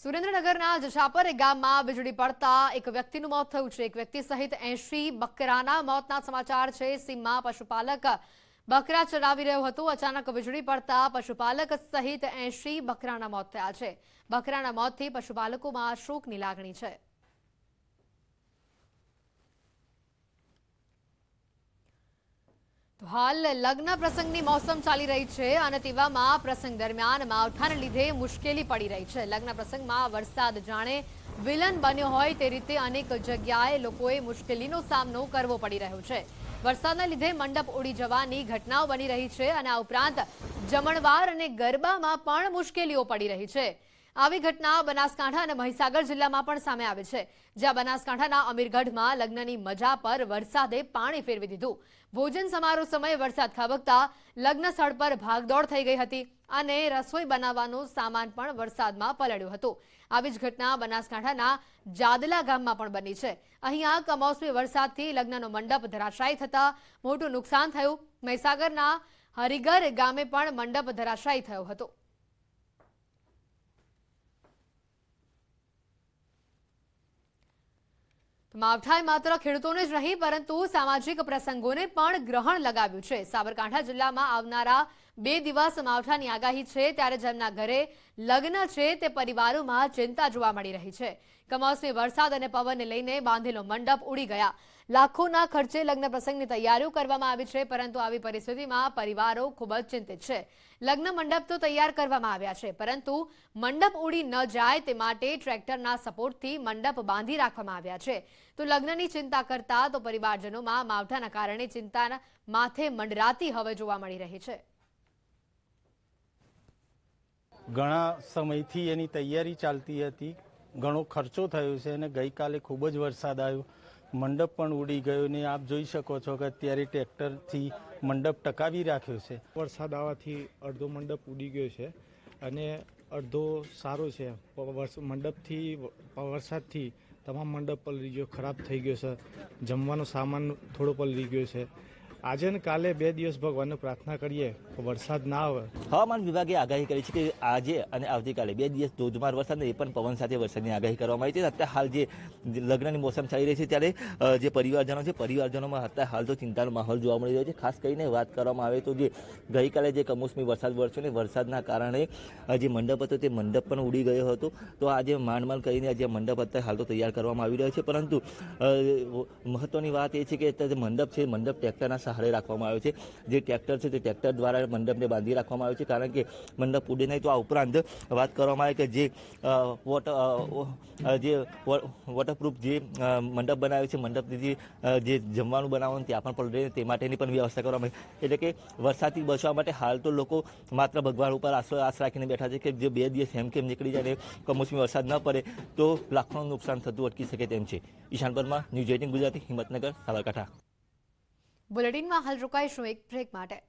સુરેન્દ્રનગરના જશાપર ગામમાં વીજળી પડતા એક વ્યક્તિનું મોત થયું છે એક વ્યક્તિ સહિત એંશી બકરાના મોતના સમાચાર છે સીમમાં પશુપાલક બકરા ચરાવી રહ્યો હતો અચાનક વીજળી પડતા પશુપાલક સહિત એંશી બકરાના મોત થયા છે બકરાના મોતથી પશુપાલકોમાં શોકની લાગણી છે હાલ લગ્ન પ્રસંગની મોસમ ચાલી રહી છે અને તેવામાં પ્રસંગ દરમિયાન માવઠાને લીધે મુશ્કેલી પડી રહી છે લગ્ન પ્રસંગમાં વરસાદ જાણે વિલન બન્યો હોય તે રીતે અનેક જગ્યાએ લોકોએ મુશ્કેલીનો સામનો કરવો પડી રહ્યો છે વરસાદના લીધે મંડપ ઉડી જવાની ઘટનાઓ બની રહી છે અને આ ઉપરાંત જમણવાર અને ગરબામાં પણ મુશ્કેલીઓ પડી રહી છે આવી ઘટના બનાસકાંઠા અને મહીસાગર જિલ્લામાં પણ સામે આવી છે જ્યાં બનાસકાંઠાના અમીરગઢમાં લગ્નની મજા પર વરસાદે પાણી ફેરવી દીધું ભોજન સમારોહ સમયે વરસાદ ખાબકતા લગ્ન સ્થળ પર ભાગદોડ થઈ ગઈ હતી અને રસોઈ બનાવવાનો સામાન પણ વરસાદમાં પલળ્યો હતો આવી જ ઘટના બનાસકાંઠાના જાદલા ગામમાં પણ બની છે અહીંયા કમોસમી વરસાદથી લગ્નનો મંડપ ધરાશાયી થતા મોટું નુકસાન થયું મહીસાગરના હરિગર ગામે પણ મંડપ ધરાશાયી થયો હતો માવઠાએ માત્ર ખેડૂતોને જ નહીં પરંતુ સામાજિક પ્રસંગોને પણ ગ્રહણ લગાવ્યું છે સાબરકાંઠા જિલ્લામાં આવનારા બે દિવસ માવઠાની આગાહી છે ત્યારે જેમના ઘરે લગ્ન છે તે પરિવારોમાં ચિંતા જોવા મળી રહી છે કમોસમી વરસાદ અને પવનને લઈને બાંધેલો મંડપ ઉડી ગયા લાખોના ખર્ચે લગ્ન પ્રસંગની તૈયારીઓ કરવામાં આવી છે પરંતુ આવી પરિસ્થિતિમાં પરિવારો ખૂબ જ ચિંતિત છે લગ્ન મંડપ તો તૈયાર કરવામાં આવ્યા છે પરંતુ મંડપ ઉડી ન જાય તે માટે ટ્રેક્ટરના સપોર્ટથી મંડપ બાંધી રાખવામાં આવ્યા છે તો લગ્નની ચિંતા કરતા તો પરિવારજનોમાં માવઠાના કારણે ચિંતાના માથે મંડરાતી હવે જોવા મળી રહી છે ઘણા સમયથી એની તૈયારી ચાલતી હતી ઘણો ખર્ચો થયો છે અને ગઈકાલે ખૂબ જ વરસાદ આવ્યો મંડપ પણ ઉડી ગયો ને આપ જોઈ શકો છો કે અત્યારે ટ્રેક્ટરથી મંડપ ટકાવી રાખ્યો છે વરસાદ આવવાથી અડધો મંડપ ઉડી ગયો છે અને અડધો સારો છે મંડપથી વરસાદથી તમામ મંડપ પલળી ગયો ખરાબ થઈ ગયો છે જમવાનો સામાન થોડો પલળી ગયો છે આજે ને કાલે બે દિવસ ભગવાનને પ્રાર્થના કરીએ વરસાદ ના આવે હવામાન વિભાગે આગાહી કરી છે કે આજે અને આવતીકાલે બે દિવસ ધોધમાર વરસાદ એ પણ પવન સાથે વરસાદની આગાહી કરવામાં આવી છે અત્યારે હાલ જે લગ્નની મોસમ ચાલી રહી છે ત્યારે જે પરિવારજનો છે પરિવારજનોમાં અત્યારે હાલ તો ચિંતાનો માહોલ જોવા મળી રહ્યો છે ખાસ કરીને વાત કરવામાં આવે તો જે ગઈકાલે જે કમોસમી વરસાદ વરસ્યો ને વરસાદના કારણે જે મંડપ હતો તે મંડપ પણ ઉડી ગયો હતો તો આજે માંડ માંડ કરીને જે મંડપ અત્યારે હાલ તો તૈયાર કરવામાં આવી રહ્યો છે પરંતુ મહત્વની વાત એ છે કે અત્યારે મંડપ છે મંડપ ટ્રેક્ટરના સહારે રાખવામાં આવે છે જે ટ્રેક્ટર છે તે ટ્રેક્ટર દ્વારા મંડપને બાંધી રાખવામાં આવે છે કારણ કે મંડપ ઉડે નહીં તો આ ઉપરાંત વાત કરવામાં આવે કે જે વોટર જે વોટરપ્રૂફ જે મંડપ બનાવ્યો છે મંડપની જે જમવાનું બનાવવાનું ત્યાં પણ પડે તે માટેની પણ વ્યવસ્થા કરવામાં આવે એટલે કે વરસાદથી બચવા માટે હાલ તો લોકો માત્ર ભગવાન ઉપર આશરો આશ રાખીને બેઠા છે કે જે બે દિવસ કેમ નીકળી જાય અને કમોસમી વરસાદ ન પડે તો લાખોનું નુકસાન થતું અટકી શકે તેમ છે ઈશાન પરમાર ન્યૂઝ એટીન ગુજરાતી હિંમતનગર સાબરકાંઠા બુલેટિનમાં હાલ રોકાઈશું એક બ્રેક માટે